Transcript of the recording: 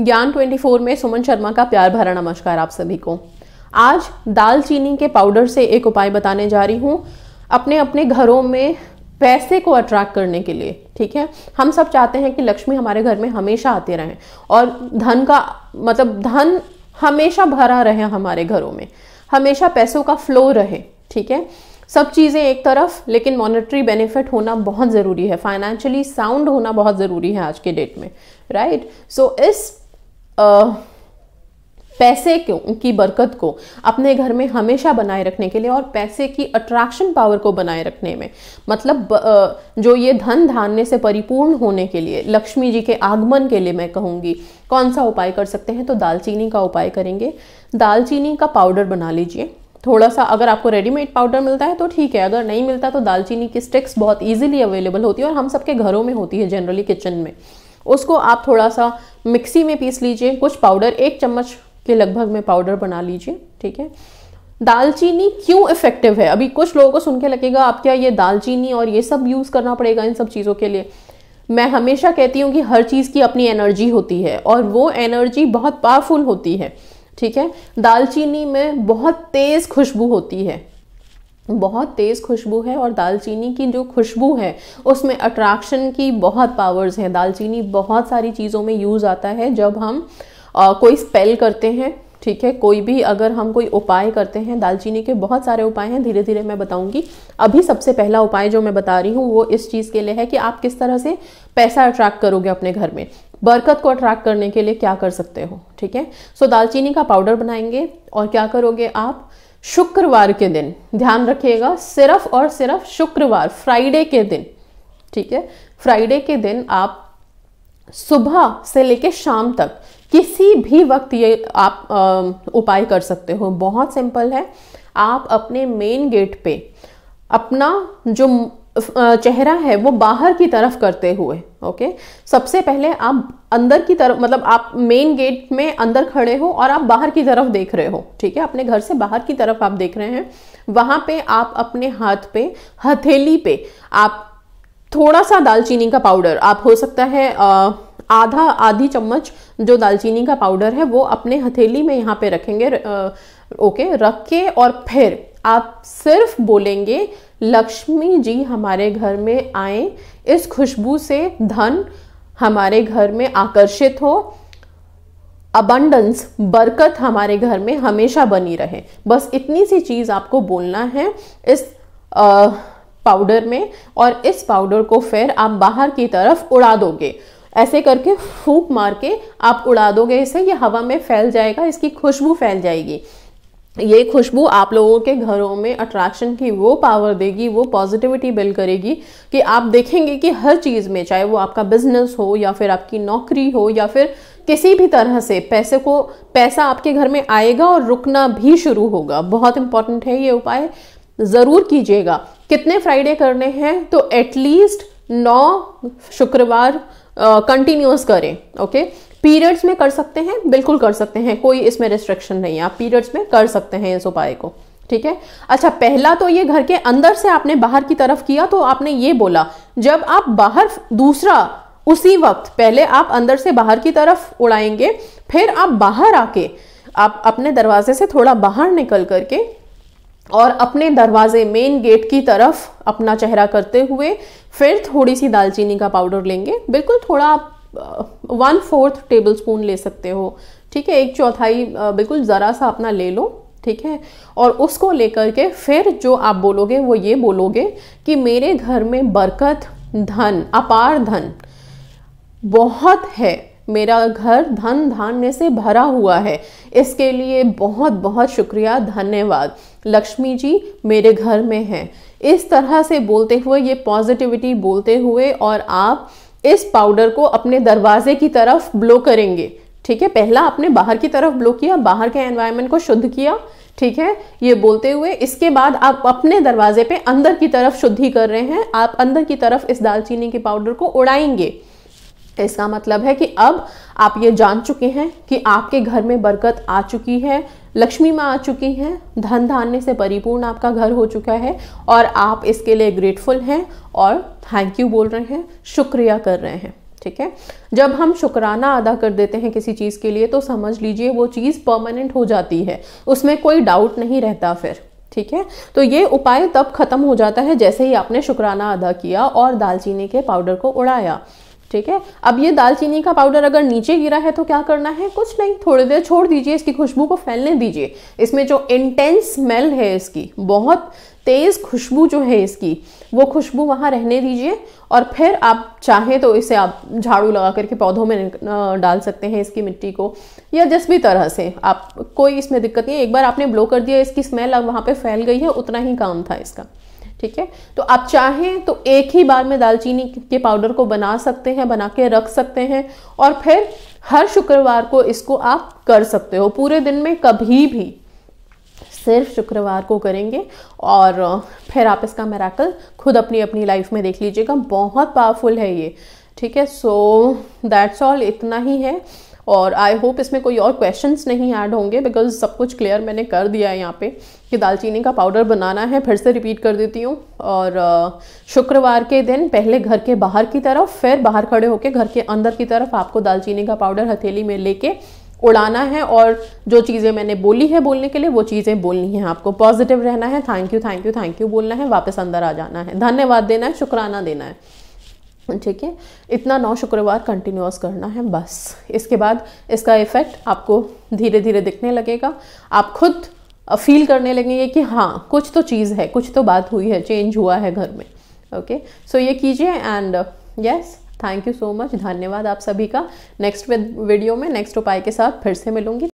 ज्ञान 24 में सुमन शर्मा का प्यार भरा नमस्कार आप सभी को आज दालचीनी के पाउडर से एक उपाय बताने जा रही हूँ अपने अपने घरों में पैसे को अट्रैक्ट करने के लिए ठीक है हम सब चाहते हैं कि लक्ष्मी हमारे घर में हमेशा आते रहें और धन का मतलब धन हमेशा भरा रहे हमारे घरों में हमेशा पैसों का फ्लो रहे ठीक है सब चीज़ें एक तरफ लेकिन मॉनेटरी बेनिफिट होना बहुत ज़रूरी है फाइनेंशियली साउंड होना बहुत ज़रूरी है आज के डेट में राइट सो so, इस आ, पैसे की उनकी बरकत को अपने घर में हमेशा बनाए रखने के लिए और पैसे की अट्रैक्शन पावर को बनाए रखने में मतलब जो ये धन धान्य से परिपूर्ण होने के लिए लक्ष्मी जी के आगमन के लिए मैं कहूँगी कौन सा उपाय कर सकते हैं तो दालचीनी का उपाय करेंगे दालचीनी का पाउडर बना लीजिए थोड़ा सा अगर आपको रेडीमेड पाउडर मिलता है तो ठीक है अगर नहीं मिलता तो दालचीनी की स्टिक्स बहुत ईजिली अवेलेबल होती है और हम सबके घरों में होती है जनरली किचन में उसको आप थोड़ा सा मिक्सी में पीस लीजिए कुछ पाउडर एक चम्मच के लगभग में पाउडर बना लीजिए ठीक है दालचीनी क्यों इफेक्टिव है अभी कुछ लोगों को सुन के लगेगा आप क्या ये दालचीनी और ये सब यूज़ करना पड़ेगा इन सब चीज़ों के लिए मैं हमेशा कहती हूँ कि हर चीज़ की अपनी एनर्जी होती है और वो एनर्जी बहुत पावरफुल होती है ठीक है दालचीनी में बहुत तेज़ खुशबू होती है बहुत तेज़ खुशबू है और दालचीनी की जो खुशबू है उसमें अट्रैक्शन की बहुत पावर्स हैं दालचीनी बहुत सारी चीज़ों में यूज़ आता है जब हम आ, कोई स्पेल करते हैं ठीक है कोई भी अगर हम कोई उपाय करते हैं दालचीनी के बहुत सारे उपाय हैं धीरे धीरे मैं बताऊंगी अभी सबसे पहला उपाय जो मैं बता रही हूँ वो इस चीज़ के लिए है कि आप किस तरह से पैसा अट्रैक्ट करोगे अपने घर में बरकत को अट्रैक्ट करने के लिए क्या कर सकते हो ठीक है सो दालचीनी का पाउडर बनाएंगे और क्या करोगे आप शुक्रवार के दिन ध्यान रखिएगा सिर्फ और सिर्फ शुक्रवार फ्राइडे के दिन ठीक है फ्राइडे के दिन आप सुबह से लेकर शाम तक किसी भी वक्त ये आप आ, उपाय कर सकते हो बहुत सिंपल है आप अपने मेन गेट पे अपना जो चेहरा है वो बाहर की तरफ करते हुए ओके सबसे पहले आप अंदर की तरफ मतलब आप मेन गेट में अंदर खड़े हो और आप बाहर की तरफ देख रहे हो ठीक है अपने घर से बाहर की तरफ आप देख रहे हैं वहां पे आप अपने हाथ पे हथेली पे आप थोड़ा सा दालचीनी का पाउडर आप हो सकता है आ, आधा आधी चम्मच जो दालचीनी का पाउडर है वो अपने हथेली में यहाँ पे रखेंगे ओके रख के और फिर आप सिर्फ बोलेंगे लक्ष्मी जी हमारे घर में आए इस खुशबू से धन हमारे घर में आकर्षित हो अबंडंस बरकत हमारे घर में हमेशा बनी रहे बस इतनी सी चीज़ आपको बोलना है इस आ, पाउडर में और इस पाउडर को फिर आप बाहर की तरफ उड़ा दोगे ऐसे करके फूक मार के आप उड़ा दोगे इसे ये हवा में फैल जाएगा इसकी खुशबू फैल जाएगी ये खुशबू आप लोगों के घरों में अट्रैक्शन की वो पावर देगी वो पॉजिटिविटी बिल्ड करेगी कि आप देखेंगे कि हर चीज़ में चाहे वो आपका बिजनेस हो या फिर आपकी नौकरी हो या फिर किसी भी तरह से पैसे को पैसा आपके घर में आएगा और रुकना भी शुरू होगा बहुत इंपॉर्टेंट है ये उपाय ज़रूर कीजिएगा कितने फ्राइडे करने हैं तो एटलीस्ट नौ शुक्रवार कंटिन्यूस करें ओके पीरियड्स में कर सकते हैं बिल्कुल कर सकते हैं कोई इसमें रिस्ट्रिक्शन नहीं है आप पीरियड्स में कर सकते हैं इस उपाय को ठीक है अच्छा पहला तो ये घर के अंदर से आपने बाहर की तरफ किया तो आपने ये बोला जब आप बाहर दूसरा उसी वक्त पहले आप अंदर से बाहर की तरफ उड़ाएंगे फिर आप बाहर आके आप अपने दरवाजे से थोड़ा बाहर निकल करके और अपने दरवाजे मेन गेट की तरफ अपना चेहरा करते हुए फिर थोड़ी सी दालचीनी का पाउडर लेंगे बिल्कुल थोड़ा आप वन फोर्थ टेबल स्पून ले सकते हो ठीक है एक चौथाई बिल्कुल ज़रा सा अपना ले लो ठीक है और उसको लेकर के फिर जो आप बोलोगे वो ये बोलोगे कि मेरे घर में बरकत धन अपार धन बहुत है मेरा घर धन धान्य से भरा हुआ है इसके लिए बहुत बहुत शुक्रिया धन्यवाद लक्ष्मी जी मेरे घर में है इस तरह से बोलते हुए ये पॉजिटिविटी बोलते हुए और आप इस पाउडर को अपने दरवाजे की तरफ ब्लो करेंगे ठीक है पहला आपने बाहर की तरफ ब्लो किया बाहर के एनवायरमेंट को शुद्ध किया ठीक है ये बोलते हुए इसके बाद आप अपने दरवाजे पे अंदर की तरफ शुद्धि कर रहे हैं आप अंदर की तरफ इस दालचीनी के पाउडर को उड़ाएंगे इसका मतलब है कि अब आप ये जान चुके हैं कि आपके घर में बरकत आ चुकी है लक्ष्मी माँ आ चुकी हैं धन धान्य से परिपूर्ण आपका घर हो चुका है और आप इसके लिए ग्रेटफुल हैं और थैंक यू बोल रहे हैं शुक्रिया कर रहे हैं ठीक है जब हम शुक्राना अदा कर देते हैं किसी चीज़ के लिए तो समझ लीजिए वो चीज़ परमानेंट हो जाती है उसमें कोई डाउट नहीं रहता फिर ठीक है तो ये उपाय तब खत्म हो जाता है जैसे ही आपने शुक्राना अदा किया और दालचीनी के पाउडर को उड़ाया ठीक है अब ये दालचीनी का पाउडर अगर नीचे गिरा है तो क्या करना है कुछ नहीं थोड़ी देर छोड़ दीजिए इसकी खुशबू को फैलने दीजिए इसमें जो इंटेंस स्मेल है इसकी बहुत तेज़ खुशबू जो है इसकी वो खुशबू वहाँ रहने दीजिए और फिर आप चाहें तो इसे आप झाड़ू लगा करके पौधों में डाल सकते हैं इसकी मिट्टी को या जिस भी तरह से आप कोई इसमें दिक्कत नहीं है एक बार आपने ब्लो कर दिया इसकी स्मेल अब वहाँ पर फैल गई है उतना ही काम था इसका ठीक है तो आप चाहें तो एक ही बार में दालचीनी के पाउडर को बना सकते हैं बना के रख सकते हैं और फिर हर शुक्रवार को इसको आप कर सकते हो पूरे दिन में कभी भी सिर्फ शुक्रवार को करेंगे और फिर आप इसका मेराकल खुद अपनी अपनी लाइफ में देख लीजिएगा बहुत पावरफुल है ये ठीक है सो दैट्स ऑल इतना ही है और आई होप इसमें कोई और क्वेश्चन नहीं ऐड होंगे बिकॉज सब कुछ क्लियर मैंने कर दिया है यहाँ पे कि दालचीनी का पाउडर बनाना है फिर से रिपीट कर देती हूँ और शुक्रवार के दिन पहले घर के बाहर की तरफ फिर बाहर खड़े होकर घर के अंदर की तरफ आपको दालचीनी का पाउडर हथेली में लेके उड़ाना है और जो चीज़ें मैंने बोली है बोलने के लिए वो चीज़ें बोलनी हैं आपको पॉजिटिव रहना है thank you thank you thank you बोलना है वापस अंदर आ जाना है धन्यवाद देना है शुक्राना देना है ठीक है इतना नौ शुक्रवार कंटिन्यूस करना है बस इसके बाद इसका इफ़ेक्ट आपको धीरे धीरे दिखने लगेगा आप खुद फील करने लगेंगे कि हाँ कुछ तो चीज़ है कुछ तो बात हुई है चेंज हुआ है घर में ओके सो so ये कीजिए and yes thank you so much धन्यवाद आप सभी का नेक्स्ट वीडियो में नेक्स्ट उपाय के साथ फिर से मिलूंगी